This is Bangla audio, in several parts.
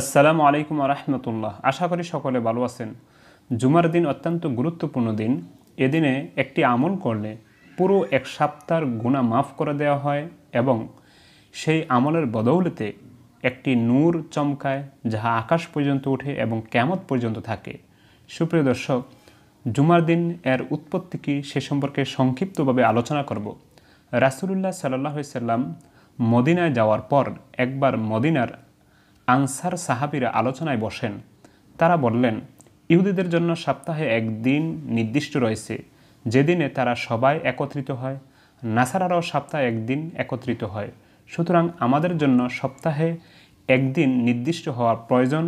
আসসালামু আলাইকুম রহমতুল্লাহ আশা করি সকলে ভালো আছেন জুমার দিন অত্যন্ত গুরুত্বপূর্ণ দিন এদিনে একটি আমল করলে পুরো এক সপ্তাহ গুণা মাফ করে দেওয়া হয় এবং সেই আমলের বদৌলিতে একটি নূর চমকায় যাহা আকাশ পর্যন্ত ওঠে এবং ক্যামত পর্যন্ত থাকে সুপ্রিয় দর্শক জুমার দিন এর উৎপত্তি কী সে সম্পর্কে সংক্ষিপ্তভাবে আলোচনা করব রাসুলুল্লাহ সাল্লাহ সাল্লাম মদিনায় যাওয়ার পর একবার মদিনার আনসার সাহাবিরা আলোচনায় বসেন তারা বললেন ইহুদিদের জন্য সপ্তাহে একদিন নির্দিষ্ট রয়েছে যেদিনে তারা সবাই একত্রিত হয় নাসারারাও সপ্তাহে একদিন একত্রিত হয় সুতরাং আমাদের জন্য সপ্তাহে একদিন নির্দিষ্ট হওয়ার প্রয়োজন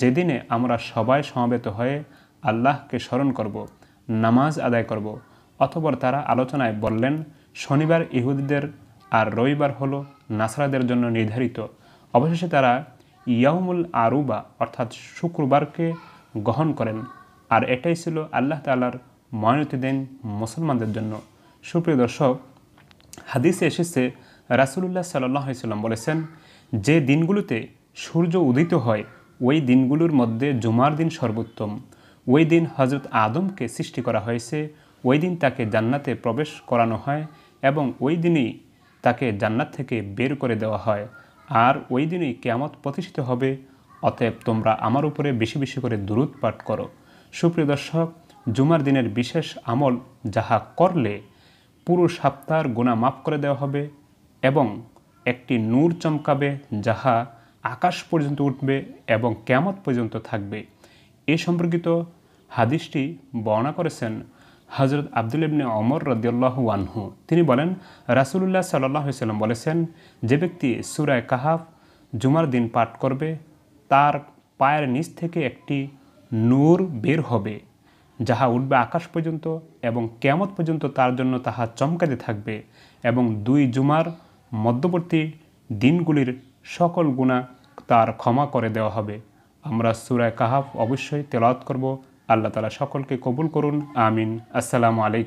যেদিনে আমরা সবাই সমবেত হয়ে আল্লাহকে স্মরণ করব নামাজ আদায় করব অথবর তারা আলোচনায় বললেন শনিবার ইহুদিদের আর রবিবার হলো নাসারাদের জন্য নির্ধারিত অবশেষে তারা ইয়ামুল আরুবা অর্থাৎ শুক্রবারকে গ্রহণ করেন আর এটাই ছিল আল্লাহ তালার ময়নতি দিন মুসলমানদের জন্য সুপ্রিয় দর্শক হাদিসে এসেছে রাসুলুল্লাহ সাল্লাম বলেছেন যে দিনগুলোতে সূর্য উদিত হয় ওই দিনগুলোর মধ্যে জুমার দিন সর্বোত্তম ওই দিন হজরত আদমকে সৃষ্টি করা হয়েছে ওই দিন তাকে জান্নাতে প্রবেশ করানো হয় এবং ওই দিনই তাকে জান্নাত থেকে বের করে দেওয়া হয় আর ওই দিনই কেয়ামত প্রতিষ্ঠিত হবে অতএব তোমরা আমার উপরে বেশি বেশি করে দূরত পাঠ করো সুপ্রিয় দর্শক জুমার দিনের বিশেষ আমল যাহা করলে পুরো সপ্তাহ গুণা মাফ করে দেওয়া হবে এবং একটি নূর চমকাবে যাহা আকাশ পর্যন্ত উঠবে এবং কেমত পর্যন্ত থাকবে এ সম্পর্কিত হাদিসটি বর্ণনা করেছেন হজরত আবদুল ইবনে অমর রদিয়াল্লাহ ওয়ানহু তিনি বলেন রাসুলুল্লাহ সাল্লাম বলেছেন যে ব্যক্তি সুরায় কাহাফ জুমার দিন পাঠ করবে তার পায়ের নিচ থেকে একটি নূর বের হবে যাহা উঠবে আকাশ পর্যন্ত এবং কেমত পর্যন্ত তার জন্য তাহা চমকাতে থাকবে এবং দুই জুমার মধ্যবর্তী দিনগুলির সকল গুণা তার ক্ষমা করে দেওয়া হবে আমরা সুরায় কাহাফ অবশ্যই তেলাওয়াত করব আল্লাহ তালা সকলকে কবুল করুন আমিন আসসালামু আলাইকুম